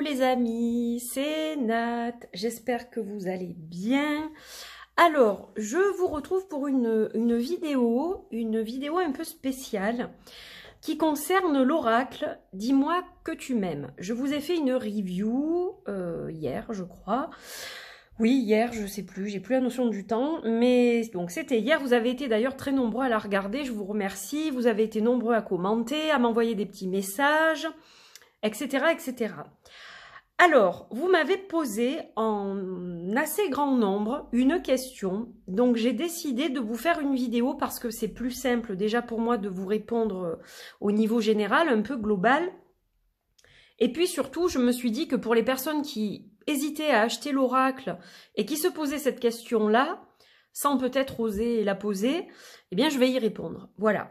les amis, c'est Nat, j'espère que vous allez bien. Alors, je vous retrouve pour une, vidéo, une vidéo un peu spéciale qui concerne l'oracle « Dis-moi que tu m'aimes ». Je vous ai fait une review euh, hier, je crois. Oui, hier, je sais plus, j'ai plus la notion du temps, mais donc c'était hier, vous avez été d'ailleurs très nombreux à la regarder, je vous remercie, vous avez été nombreux à commenter, à m'envoyer des petits messages, etc., etc. Alors, vous m'avez posé en assez grand nombre une question, donc j'ai décidé de vous faire une vidéo parce que c'est plus simple déjà pour moi de vous répondre euh, au niveau général, un peu global. Et puis surtout, je me suis dit que pour les personnes qui hésitaient à acheter l'oracle et qui se posaient cette question-là, sans peut-être oser la poser, eh bien je vais y répondre. Voilà.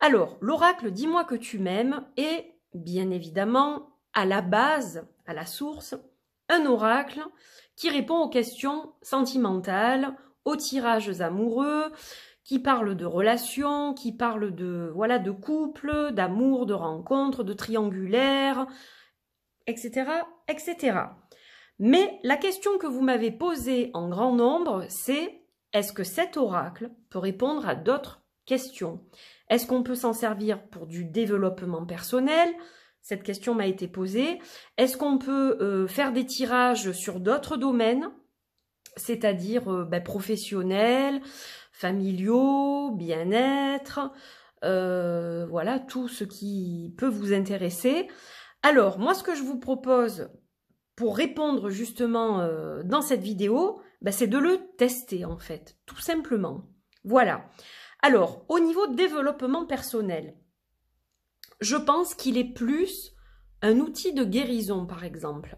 Alors, l'oracle, dis-moi que tu m'aimes et bien évidemment, à la base, à la source, un oracle qui répond aux questions sentimentales, aux tirages amoureux, qui parle de relations, qui parle de voilà de couple, d'amour, de rencontres, de triangulaires, etc., etc. Mais la question que vous m'avez posée en grand nombre, c'est est-ce que cet oracle peut répondre à d'autres question. Est-ce qu'on peut s'en servir pour du développement personnel Cette question m'a été posée. Est-ce qu'on peut euh, faire des tirages sur d'autres domaines, c'est-à-dire euh, ben, professionnels, familiaux, bien-être, euh, voilà, tout ce qui peut vous intéresser. Alors, moi, ce que je vous propose pour répondre justement dans cette vidéo, ben, c'est de le tester en fait, tout simplement. Voilà. Alors, au niveau développement personnel, je pense qu'il est plus un outil de guérison, par exemple,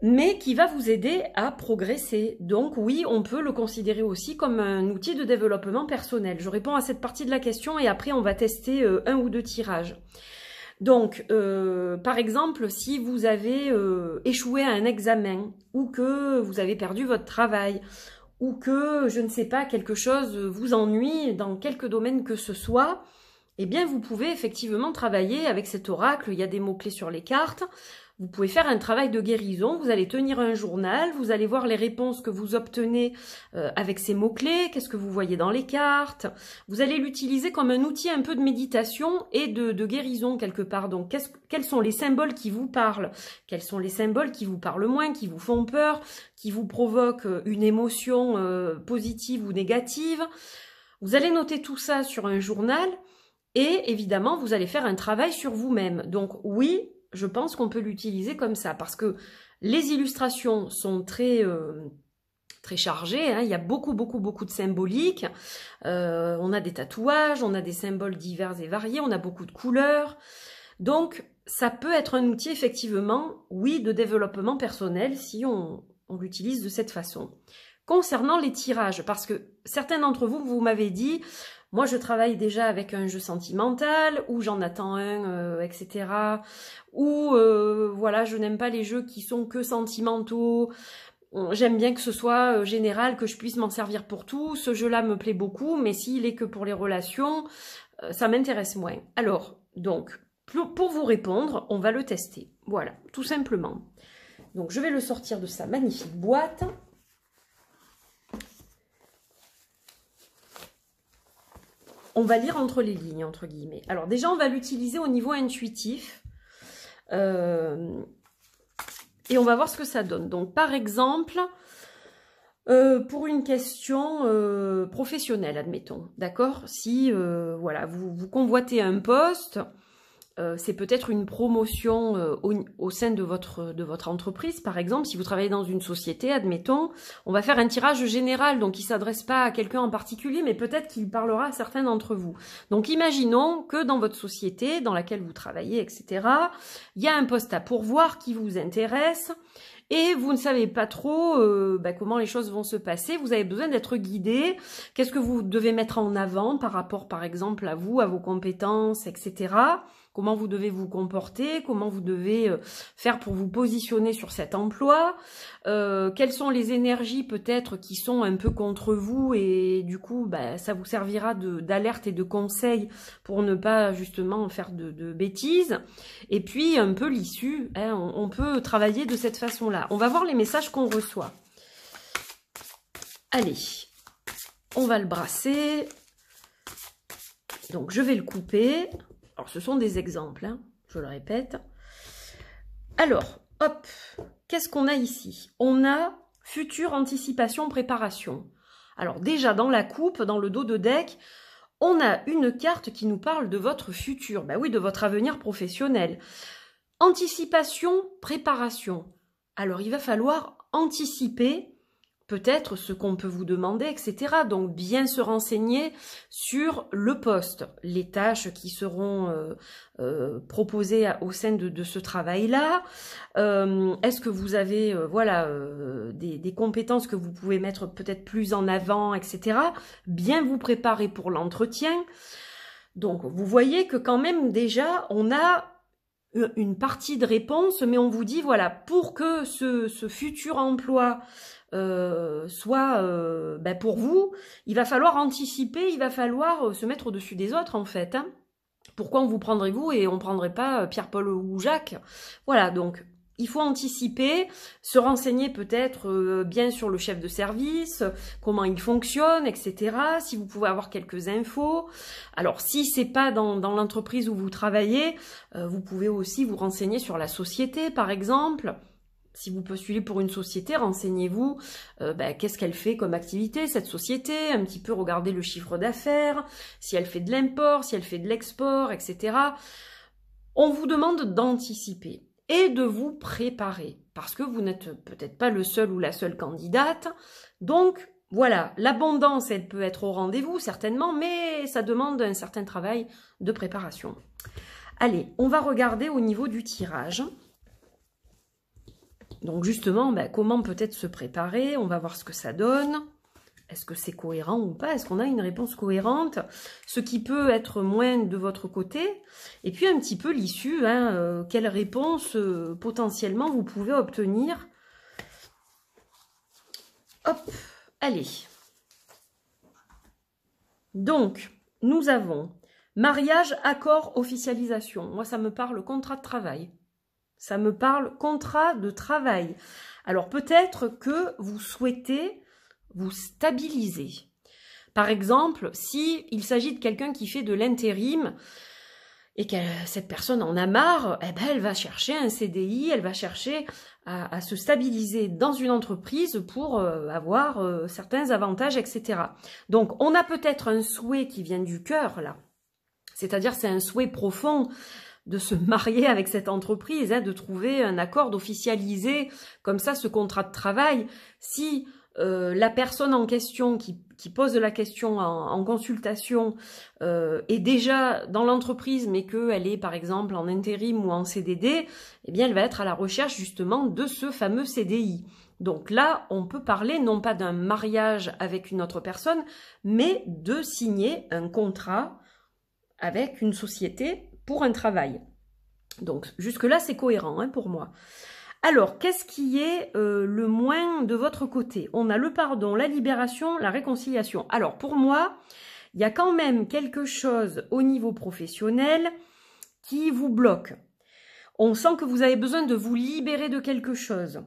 mais qui va vous aider à progresser. Donc oui, on peut le considérer aussi comme un outil de développement personnel. Je réponds à cette partie de la question et après on va tester euh, un ou deux tirages. Donc, euh, par exemple, si vous avez euh, échoué à un examen ou que vous avez perdu votre travail ou que, je ne sais pas, quelque chose vous ennuie dans quelque domaine que ce soit, eh bien vous pouvez effectivement travailler avec cet oracle, il y a des mots-clés sur les cartes, vous pouvez faire un travail de guérison, vous allez tenir un journal, vous allez voir les réponses que vous obtenez euh, avec ces mots-clés, qu'est-ce que vous voyez dans les cartes. Vous allez l'utiliser comme un outil un peu de méditation et de, guérison quelque part. Donc quels sont les symboles qui vous parlent Quels sont les symboles qui vous parlent moins, qui vous font peur, qui vous provoquent euh, une émotion euh, positive ou négative Vous allez noter tout ça sur un journal. Et évidemment, vous allez faire un travail sur vous-même. Donc oui, je pense qu'on peut l'utiliser comme ça parce que les illustrations sont très euh, très chargées. Hein. Il y a beaucoup beaucoup beaucoup de symboliques. Euh, on a des tatouages, on a des symboles divers et variés, on a beaucoup de couleurs. Donc ça peut être un outil effectivement, oui, de développement personnel si on, on l'utilise de cette façon. Concernant les tirages, parce que certains d'entre vous, vous m'avez dit, moi, je travaille déjà avec un jeu sentimental, ou j'en attends un, euh, etc. Ou euh, voilà, je n'aime pas les jeux qui sont que sentimentaux. J'aime bien que ce soit euh, général, que je puisse m'en servir pour tout. Ce jeu-là me plaît beaucoup, mais s'il est que pour les relations, ça m'intéresse moins. Alors, donc, pour vous répondre, on va le tester. Voilà, tout simplement. Donc, je vais le sortir de sa magnifique boîte. on va lire entre les lignes, entre guillemets. Alors déjà, on va l'utiliser au niveau intuitif. Euh, et on va voir ce que ça donne. Donc par exemple, euh, pour une question euh, professionnelle, admettons, d'accord Si voilà, vous, vous convoitez un poste, euh, c'est peut-être une promotion euh, au, sein de votre, de votre entreprise. Par exemple, si vous travaillez dans une société, admettons, on va faire un tirage général, donc il ne s'adresse pas à quelqu'un en particulier, mais peut-être qu'il parlera à certains d'entre vous. Donc imaginons que dans votre société, dans laquelle vous travaillez, etc., il y a un poste à pourvoir qui vous intéresse et vous ne savez pas trop bah, comment les choses vont se passer. Vous avez besoin d'être guidé. Qu'est-ce que vous devez mettre en avant par rapport, par exemple, à vous, à vos compétences, etc comment vous devez vous comporter, comment vous devez euh, faire pour vous positionner sur cet emploi, euh, quelles sont les énergies peut-être qui sont un peu contre vous et du coup bah, ça vous servira d'alerte et de conseil pour ne pas justement faire de, bêtises. Et puis un peu l'issue, hein, on peut travailler de cette façon-là. On va voir les messages qu'on reçoit. Allez, on va le brasser. Donc je vais le couper ce sont des exemples, hein, je le répète. Alors, hop, qu'est-ce qu'on a ici On a futur anticipation préparation. Alors déjà, dans la coupe, dans le dos de deck, on a une carte qui nous parle de votre futur, ben oui, de votre avenir professionnel. Anticipation, préparation. Alors, il va falloir anticiper peut-être ce qu'on peut vous demander, etc. Donc bien se renseigner sur le poste, les tâches qui seront euh, euh, proposées au sein de, ce travail-là. Euh, est-ce que vous avez voilà des, compétences que vous pouvez mettre peut-être plus en avant, etc. Bien vous préparer pour l'entretien. Donc vous voyez que quand même déjà on a une partie de réponse, mais on vous dit voilà pour que ce futur emploi euh, soit euh, ben, pour vous, il va falloir anticiper, il va falloir euh, se mettre au-dessus des autres en fait. Hein. Pourquoi on vous prendrait vous et on prendrait pas euh, Pierre, Paul ou Jacques Voilà, donc il faut anticiper, se renseigner peut-être bien sur le chef de service, comment il fonctionne, etc. Si vous pouvez avoir quelques infos. Alors si c'est pas dans, l'entreprise où vous travaillez, vous pouvez aussi vous renseigner sur la société, par exemple. Si vous postulez pour une société, renseignez-vous euh, bah, qu'est-ce qu'elle fait comme activité, cette société, un petit peu regarder le chiffre d'affaires, si elle fait de l'import, si elle fait de l'export, etc. On vous demande d'anticiper et de vous préparer, parce que vous n'êtes peut-être pas le seul ou la seule candidate. Donc, voilà, l'abondance, elle peut être au rendez-vous, certainement, mais ça demande un certain travail de préparation. Allez, on va regarder au niveau du tirage. Donc justement, ben, comment peut-être se préparer On va voir ce que ça donne. Est-ce que c'est cohérent ou pas Est-ce qu'on a une réponse cohérente Ce qui peut être moins de votre côté. Et puis un petit peu l'issue, hein, euh, quelle réponse euh, potentiellement vous pouvez obtenir. Hop, allez. Donc, nous avons mariage, accord, officialisation. Moi, ça me parle contrat de travail. Ça me parle contrat de travail. Alors peut-être que vous souhaitez vous stabiliser. Par exemple, si il s'agit de quelqu'un qui fait de l'intérim et que cette personne en a marre, eh ben elle va chercher un CDI, elle va chercher à, se stabiliser dans une entreprise pour euh, avoir euh, certains avantages, etc. Donc on a peut-être un souhait qui vient du cœur là, c'est-à-dire c'est un souhait profond de se marier avec cette entreprise, hein, de trouver un accord, d'officialiser comme ça ce contrat de travail. Si euh, la personne en question qui, pose la question en, consultation euh, est déjà dans l'entreprise mais qu'elle est par exemple en intérim ou en CDD, eh bien elle va être à la recherche justement de ce fameux CDI. Donc là, on peut parler non pas d'un mariage avec une autre personne, mais de signer un contrat avec une société pour un travail. Donc jusque-là, c'est cohérent hein, pour moi. Alors, qu'est-ce qui est euh, le moins de votre côté On a le pardon, la libération, la réconciliation. Alors, pour moi, il y a quand même quelque chose au niveau professionnel qui vous bloque. On sent que vous avez besoin de vous libérer de quelque chose,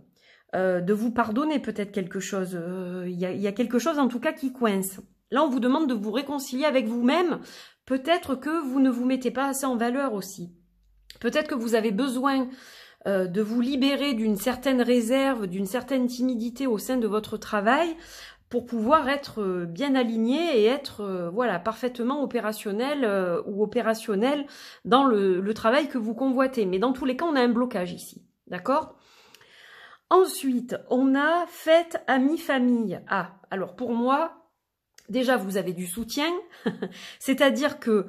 euh, de vous pardonner peut-être quelque chose. Euh, il y, a quelque chose en tout cas qui coince. Là, on vous demande de vous réconcilier avec vous-même Peut-être que vous ne vous mettez pas assez en valeur aussi. Peut-être que vous avez besoin euh, de vous libérer d'une certaine réserve, d'une certaine timidité au sein de votre travail pour pouvoir être euh, bien aligné et être euh, voilà parfaitement opérationnel ou opérationnel dans le, travail que vous convoitez. Mais dans tous les cas, on a un blocage ici, d'accord Ensuite, on a fête ami, famille. Ah, alors pour moi, déjà vous avez du soutien, c'est-à-dire que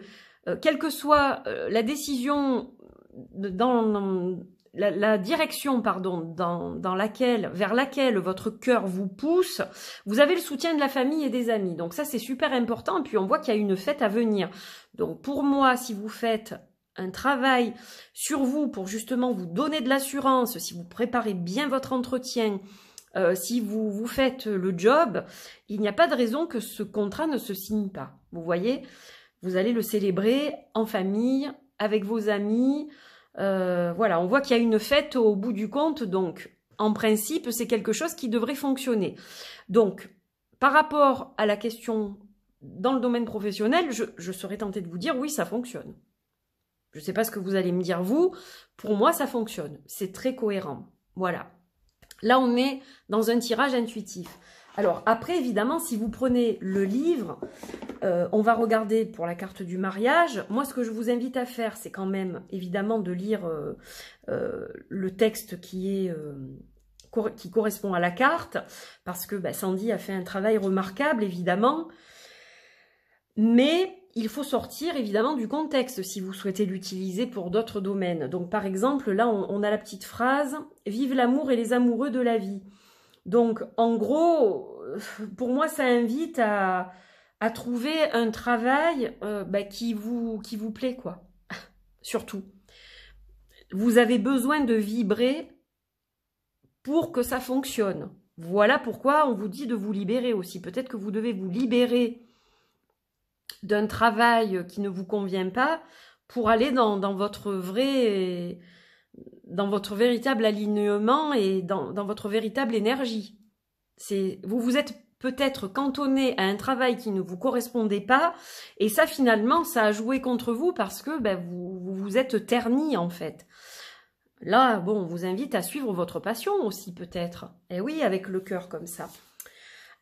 euh, quelle que soit euh, la décision euh, dans, la, direction pardon dans, dans, laquelle vers laquelle votre cœur vous pousse, vous avez le soutien de la famille et des amis. Donc ça c'est super important. puis on voit qu'il y a une fête à venir. Donc pour moi, si vous faites un travail sur vous pour justement vous donner de l'assurance, si vous préparez bien votre entretien, euh, si vous, vous faites le job, il n'y a pas de raison que ce contrat ne se signe pas. Vous voyez, vous allez le célébrer en famille, avec vos amis. Euh, voilà, on voit qu'il y a une fête au bout du compte, donc en principe, c'est quelque chose qui devrait fonctionner. Donc, par rapport à la question dans le domaine professionnel, je, je serais tentée de vous dire oui, ça fonctionne. Je ne sais pas ce que vous allez me dire vous. Pour moi, ça fonctionne. C'est très cohérent. Voilà. Là, on est dans un tirage intuitif. Alors après, évidemment, si vous prenez le livre, euh, on va regarder pour la carte du mariage. Moi, ce que je vous invite à faire, c'est quand même, évidemment, de lire euh, euh, le texte qui est... qui correspond à la carte, parce que bah, Sandy a fait un travail remarquable, évidemment. Mais il faut sortir évidemment du contexte si vous souhaitez l'utiliser pour d'autres domaines. Donc par exemple, là on, a la petite phrase « Vive l'amour et les amoureux de la vie ». Donc en gros, euh, pour moi ça invite à, trouver un travail euh, bah, qui, vous, qui vous plaît quoi, surtout. Vous avez besoin de vibrer pour que ça fonctionne. Voilà pourquoi on vous dit de vous libérer aussi. Peut-être que vous devez vous libérer d'un travail qui ne vous convient pas pour aller dans, dans votre vrai, dans votre véritable alignement et dans, dans votre véritable énergie. C'est, vous vous êtes peut-être cantonné à un travail qui ne vous correspondait pas et ça finalement ça a joué contre vous parce que ben, vous, vous êtes terni en fait. Là, bon, on vous invite à suivre votre passion aussi peut-être. Et eh oui, avec le cœur comme ça.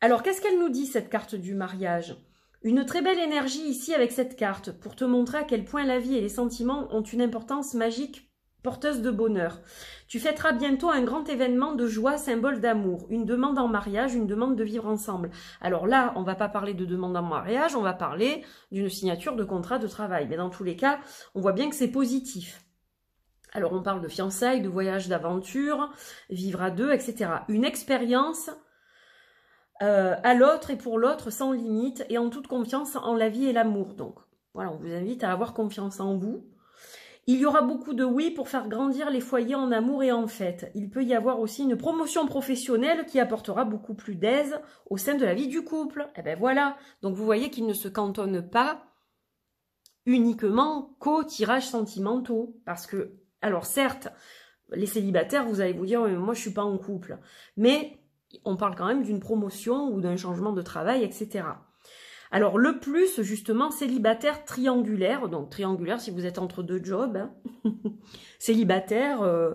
Alors, qu'est-ce qu'elle nous dit cette carte du mariage une très belle énergie ici avec cette carte pour te montrer à quel point la vie et les sentiments ont une importance magique porteuse de bonheur. Tu fêteras bientôt un grand événement de joie, symbole d'amour, une demande en mariage, une demande de vivre ensemble. Alors là, on va pas parler de demande en mariage, on va parler d'une signature de contrat de travail. Mais dans tous les cas, on voit bien que c'est positif. Alors on parle de fiançailles, de voyages d'aventure, vivre à deux, etc. Une expérience euh, à l'autre et pour l'autre sans limite et en toute confiance en la vie et l'amour. Donc voilà, on vous invite à avoir confiance en vous. Il y aura beaucoup de oui pour faire grandir les foyers en amour et en fête. Il peut y avoir aussi une promotion professionnelle qui apportera beaucoup plus d'aise au sein de la vie du couple. Et eh ben voilà, donc vous voyez qu'il ne se cantonne pas uniquement qu'aux tirages sentimentaux. Parce que, alors certes, les célibataires, vous allez vous dire, moi je suis pas en couple. Mais on parle quand même d'une promotion ou d'un changement de travail, etc. Alors le plus, justement, célibataire triangulaire, donc triangulaire si vous êtes entre deux jobs, hein, célibataire, euh,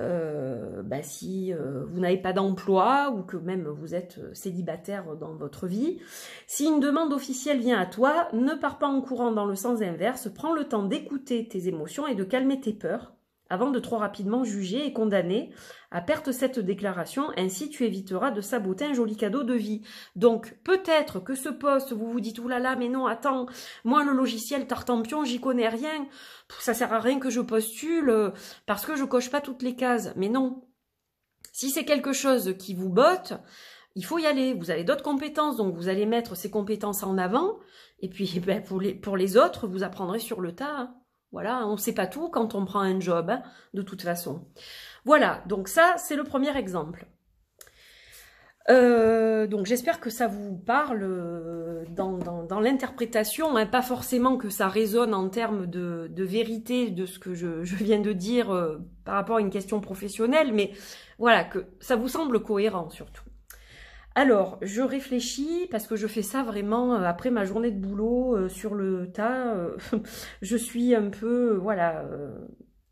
euh, bah, si euh, vous n'avez pas d'emploi ou que même vous êtes célibataire dans votre vie, si une demande officielle vient à toi, ne pars pas en courant dans le sens inverse, prends le temps d'écouter tes émotions et de calmer tes peurs avant de trop rapidement juger et condamner à perte cette déclaration. Ainsi, tu éviteras de saboter un joli cadeau de vie. Donc, peut-être que ce poste, vous vous dites, oulala, mais non, attends, moi, le logiciel Tartampion, j'y connais rien. Ça sert à rien que je postule euh, parce que je coche pas toutes les cases. Mais non. Si c'est quelque chose qui vous botte, il faut y aller. Vous avez d'autres compétences, donc vous allez mettre ces compétences en avant. Et puis, ben, pour, les, autres, vous apprendrez sur le tas. Hein. Voilà, on ne sait pas tout quand on prend un job, hein, de toute façon. Voilà, donc ça, c'est le premier exemple. Euh, donc j'espère que ça vous parle euh, dans, l'interprétation, hein, pas forcément que ça résonne en termes de, vérité de ce que je, viens de dire euh, par rapport à une question professionnelle, mais voilà, que ça vous semble cohérent surtout. Alors, je réfléchis parce que je fais ça vraiment euh, après ma journée de boulot euh, sur le tas. Euh, je suis un peu, voilà,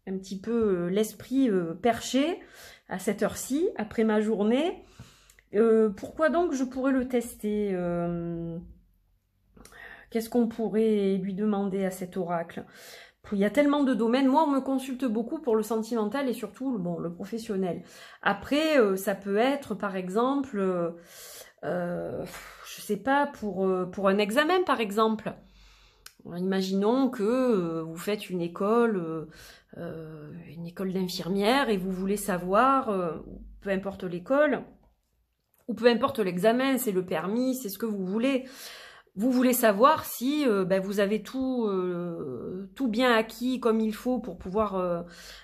un petit peu l'esprit perché à cette heure-ci, après ma journée. pourquoi donc je pourrais le tester Qu'est-ce qu'on pourrait lui demander à cet oracle il y a tellement de domaines. Moi, on me consulte beaucoup pour le sentimental et surtout bon, le professionnel. Après, euh, ça peut être, par exemple, je euh, euh, je sais pas, pour, pour un examen, par exemple. Imaginons que vous faites une école, une école d'infirmière et vous voulez savoir, peu importe l'école, ou peu importe l'examen, c'est le permis, c'est ce que vous voulez. Vous voulez savoir si euh, ben, vous avez tout, euh, tout bien acquis comme il faut pour pouvoir euh,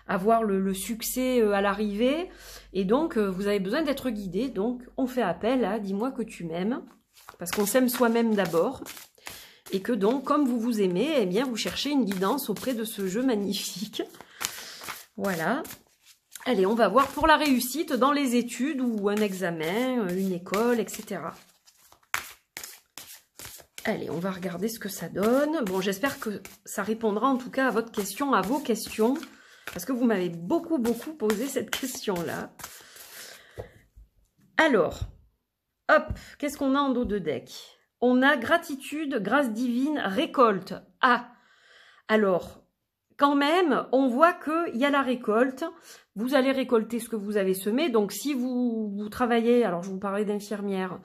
avoir le, succès à l'arrivée. Et donc, vous avez besoin d'être guidé. Donc, on fait appel à « dis-moi que tu m'aimes ». Parce qu'on s'aime soi-même d'abord. Et que donc, comme vous vous aimez, eh bien, vous cherchez une guidance auprès de ce jeu magnifique. Voilà. Allez, on va voir pour la réussite dans les études ou un examen, une école, etc. Allez, on va regarder ce que ça donne. Bon, j'espère que ça répondra en tout cas à votre question, à vos questions, parce que vous m'avez beaucoup, beaucoup posé cette question-là. Alors, hop, qu'est-ce qu'on a en dos de deck On a gratitude, grâce divine, récolte. Ah, alors, quand même, on voit qu'il y a la récolte. Vous allez récolter ce que vous avez semé. Donc, si vous, travaillez, alors je vous parlais d'infirmière,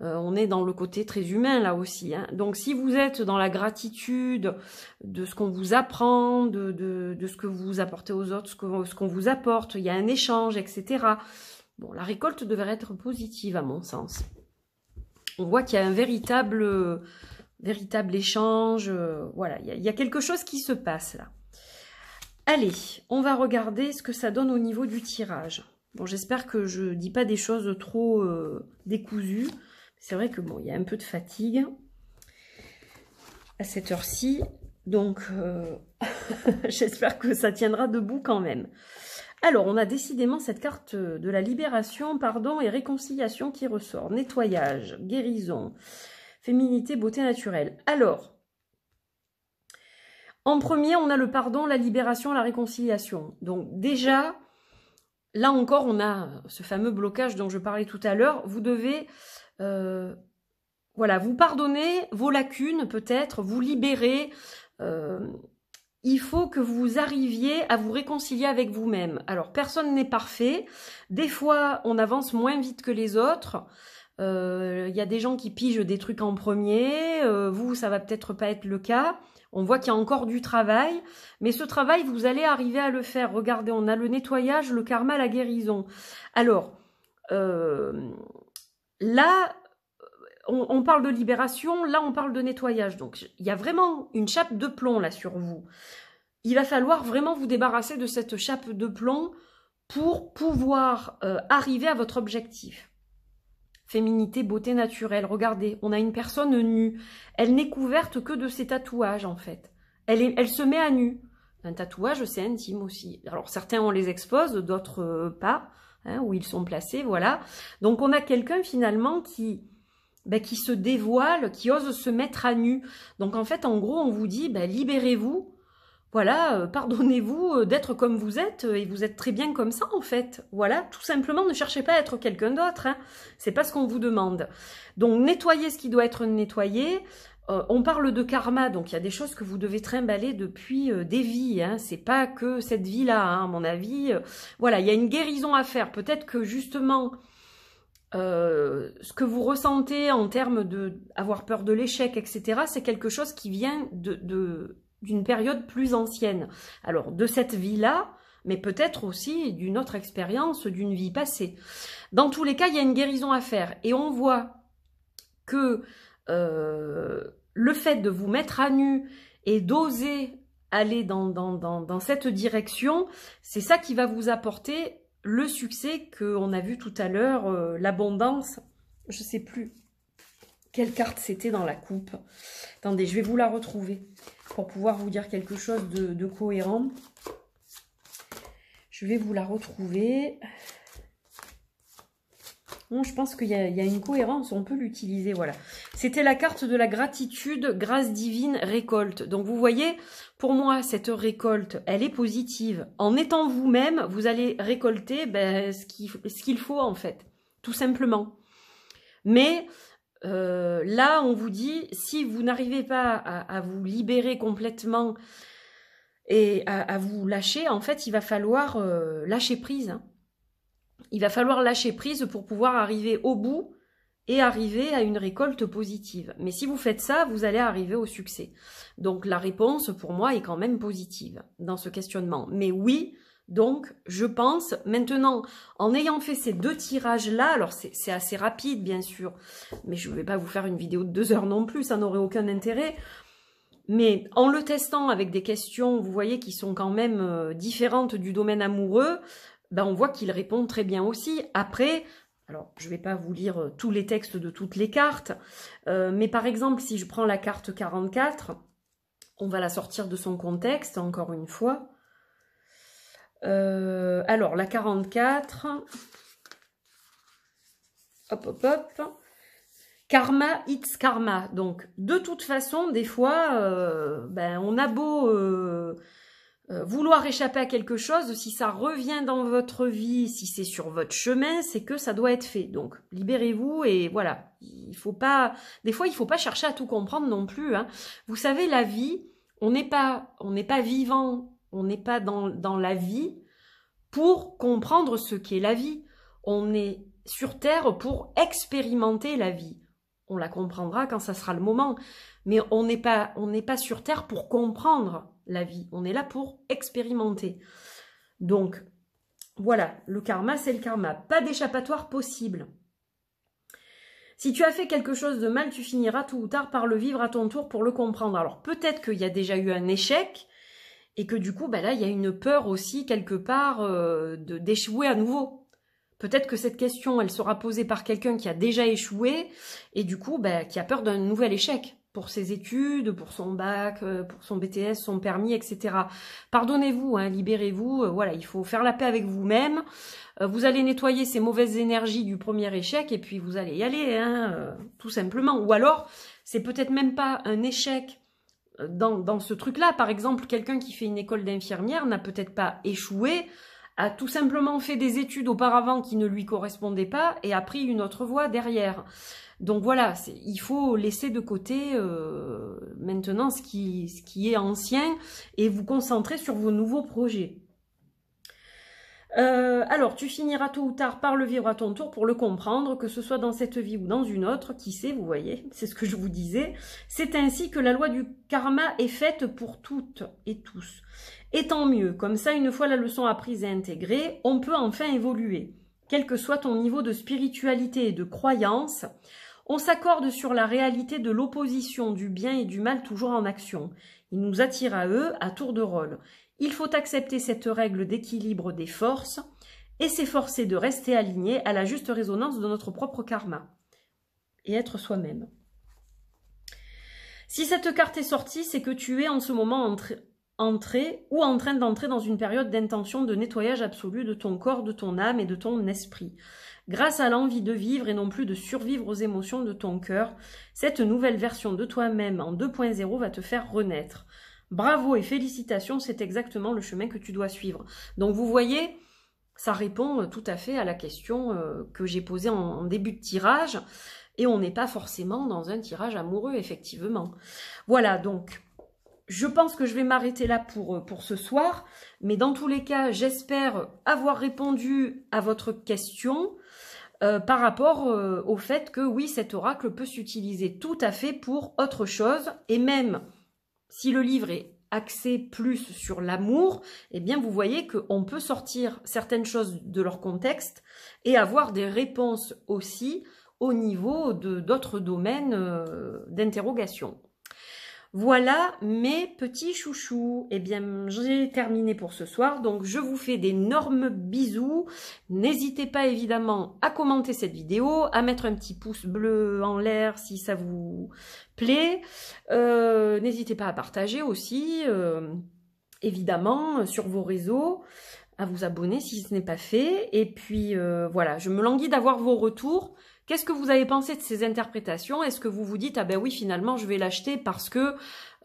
euh, on est dans le côté très humain là aussi. Hein. Donc, si vous êtes dans la gratitude de ce qu'on vous apprend, de, ce que vous apportez aux autres, ce qu'on vous apporte, il y a un échange, etc. Bon, la récolte devrait être positive à mon sens. On voit qu'il y a un véritable, véritable échange. Euh, voilà, il y a quelque chose qui se passe là. Allez, on va regarder ce que ça donne au niveau du tirage. Bon, j'espère que je ne dis pas des choses trop euh, décousues. C'est vrai que bon, il y a un peu de fatigue à cette heure-ci. Donc, euh, j'espère que ça tiendra debout quand même. Alors, on a décidément cette carte de la libération, pardon, et réconciliation qui ressort. Nettoyage, guérison, féminité, beauté naturelle. Alors, en premier, on a le pardon, la libération, la réconciliation. Donc déjà, là encore, on a ce fameux blocage dont je parlais tout à l'heure. Vous devez, euh, voilà, vous pardonner vos lacunes peut-être, vous libérer. Euh, il faut que vous arriviez à vous réconcilier avec vous-même. Alors, personne n'est parfait. Des fois, on avance moins vite que les autres. Euh, il y a des gens qui pigent des trucs en premier, euh, vous, ça va peut-être pas être le cas. On voit qu'il y a encore du travail, mais ce travail, vous allez arriver à le faire. Regardez, on a le nettoyage, le karma, la guérison. Alors, euh, là, on, on, parle de libération, là, on parle de nettoyage. Donc, il y a vraiment une chape de plomb là sur vous. Il va falloir vraiment vous débarrasser de cette chape de plomb pour pouvoir arriver à votre objectif. Féminité, beauté naturelle. Regardez, on a une personne nue. Elle n'est couverte que de ses tatouages, en fait. Elle, elle se met à nu. Un tatouage, c'est intime aussi. Alors, certains, on les expose, d'autres euh, pas, hein, où ils sont placés, voilà. Donc, on a quelqu'un, finalement, qui, ben, qui se dévoile, qui ose se mettre à nu. Donc, en fait, en gros, on vous dit, ben, libérez-vous voilà, euh, pardonnez-vous euh, d'être comme vous êtes euh, et vous êtes très bien comme ça en fait. Voilà, tout simplement, ne cherchez pas à être quelqu'un d'autre. Hein. C'est pas ce qu'on vous demande. Donc nettoyez ce qui doit être nettoyé. on parle de karma, donc il y a des choses que vous devez trimballer depuis des vies. Hein. C'est pas que cette vie-là, hein, à mon avis. voilà, il y a une guérison à faire. Peut-être que justement, ce que vous ressentez en termes de avoir peur de l'échec, etc., c'est quelque chose qui vient de d'une période plus ancienne. Alors de cette vie-là, mais peut-être aussi d'une autre expérience, d'une vie passée. Dans tous les cas, il y a une guérison à faire. Et on voit que euh, le fait de vous mettre à nu et d'oser aller dans, dans, cette direction, c'est ça qui va vous apporter le succès qu'on a vu tout à l'heure, euh, l'abondance. Je ne sais plus quelle carte c'était dans la coupe. Attendez, je vais vous la retrouver pour pouvoir vous dire quelque chose de, cohérent. Je vais vous la retrouver. Bon, je pense qu'il y, a une cohérence, on peut l'utiliser, voilà. C'était la carte de la gratitude, grâce divine, récolte. Donc vous voyez, pour moi, cette récolte, elle est positive. En étant vous-même, vous allez récolter ben, ce qu'il faut en fait, tout simplement. Mais euh, là, on vous dit, si vous n'arrivez pas à, vous libérer complètement et à, vous lâcher, en fait, il va falloir euh, lâcher prise. Il va falloir lâcher prise pour pouvoir arriver au bout et arriver à une récolte positive. Mais si vous faites ça, vous allez arriver au succès. Donc la réponse, pour moi, est quand même positive dans ce questionnement. Mais oui, donc, je pense, maintenant, en ayant fait ces deux tirages-là, alors c'est assez rapide, bien sûr, mais je ne vais pas vous faire une vidéo de deux heures non plus, ça n'aurait aucun intérêt, mais en le testant avec des questions, vous voyez, qui sont quand même euh, différentes du domaine amoureux, ben on voit qu'il répond très bien aussi. Après, alors je ne vais pas vous lire euh, tous les textes de toutes les cartes, euh, mais par exemple, si je prends la carte 44, on va la sortir de son contexte, encore une fois. Euh, alors, la 44. Hop, hop, hop. Karma it's karma. Donc, de toute façon, des fois, euh, ben, on a beau euh, vouloir échapper à quelque chose, si ça revient dans votre vie, si c'est sur votre chemin, c'est que ça doit être fait. Donc, libérez-vous et voilà. Il faut pas, des fois, il faut pas chercher à tout comprendre non plus. Hein. Vous savez, la vie, on n'est pas, on n'est pas vivant on n'est pas dans, la vie pour comprendre ce qu'est la vie. On est sur Terre pour expérimenter la vie. On la comprendra quand ça sera le moment. Mais on n'est pas, on n'est pas sur Terre pour comprendre la vie. On est là pour expérimenter. Donc, voilà, le karma, c'est le karma. Pas d'échappatoire possible. Si tu as fait quelque chose de mal, tu finiras tôt ou tard par le vivre à ton tour pour le comprendre. Alors peut-être qu'il y a déjà eu un échec, et que du coup, bah là, il y a une peur aussi quelque part euh, de d'échouer à nouveau. Peut-être que cette question, elle sera posée par quelqu'un qui a déjà échoué et du coup, bah, qui a peur d'un nouvel échec pour ses études, pour son bac, euh, pour son BTS, son permis, etc. Pardonnez-vous, hein, libérez-vous. Euh, voilà, il faut faire la paix avec vous-même. vous allez nettoyer ces mauvaises énergies du premier échec et puis vous allez y aller, hein, tout simplement. Ou alors, c'est peut-être même pas un échec dans, ce truc-là. Par exemple, quelqu'un qui fait une école d'infirmière n'a peut-être pas échoué, a tout simplement fait des études auparavant qui ne lui correspondaient pas et a pris une autre voie derrière. Donc voilà, il faut laisser de côté euh, maintenant ce qui, ce qui est ancien et vous concentrer sur vos nouveaux projets. Euh, alors, tu finiras tôt ou tard par le vivre à ton tour pour le comprendre, que ce soit dans cette vie ou dans une autre, qui sait, vous voyez, c'est ce que je vous disais. C'est ainsi que la loi du karma est faite pour toutes et tous. Et tant mieux, comme ça, une fois la leçon apprise et intégrée, on peut enfin évoluer. Quel que soit ton niveau de spiritualité et de croyance, on s'accorde sur la réalité de l'opposition du bien et du mal toujours en action. Il nous attire à eux à tour de rôle. Il faut accepter cette règle d'équilibre des forces et s'efforcer de rester aligné à la juste résonance de notre propre karma et être soi-même. Si cette carte est sortie, c'est que tu es en ce moment entré, ou en train d'entrer dans une période d'intention de nettoyage absolu de ton corps, de ton âme et de ton esprit. Grâce à l'envie de vivre et non plus de survivre aux émotions de ton cœur, cette nouvelle version de toi-même en 2.0 va te faire renaître. Bravo et félicitations, c'est exactement le chemin que tu dois suivre. Donc vous voyez, ça répond euh, tout à fait à la question euh, que j'ai posée en début de tirage. Et on n'est pas forcément dans un tirage amoureux, effectivement. Voilà, donc je pense que je vais m'arrêter là pour, euh, pour ce soir. Mais dans tous les cas, j'espère avoir répondu à votre question. par rapport au fait que oui, cet oracle peut s'utiliser tout à fait pour autre chose et même si le livre est axé plus sur l'amour, eh bien vous voyez qu'on peut sortir certaines choses de leur contexte et avoir des réponses aussi au niveau d'autres domaines euh, d'interrogation. Voilà mes petits chouchous. Eh bien, j'ai terminé pour ce soir. Donc, je vous fais d'énormes bisous. N'hésitez pas évidemment à commenter cette vidéo, à mettre un petit pouce bleu en l'air si ça vous plaît. Euh, n'hésitez pas à partager aussi, euh, évidemment, sur vos réseaux à vous abonner si ce n'est pas fait. Et puis euh, voilà, je me languis d'avoir vos retours. Qu'est-ce que vous avez pensé de ces interprétations Est-ce que vous vous dites ah ben oui finalement je vais l'acheter parce que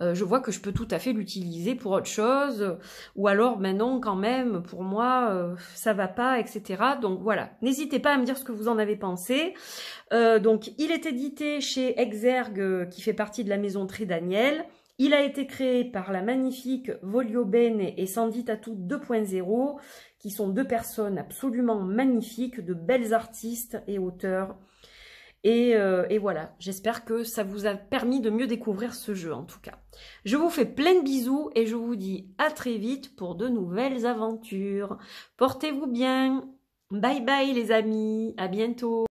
euh, je vois que je peux tout à fait l'utiliser pour autre chose ou alors ben non quand même pour moi euh, ça va pas etc. Donc voilà, n'hésitez pas à me dire ce que vous en avez pensé. Euh, donc il est édité chez Exergue euh, qui fait partie de la maison Très Daniel. Il a été créé par la magnifique Volio Bene et Sandy Tout 2.0, qui sont deux personnes absolument magnifiques, de belles artistes et auteurs euh, et, voilà, j'espère que ça vous a permis de mieux découvrir ce jeu en tout cas. Je vous fais plein de bisous et je vous dis à très vite pour de nouvelles aventures. Portez-vous bien. Bye bye les amis, à bientôt.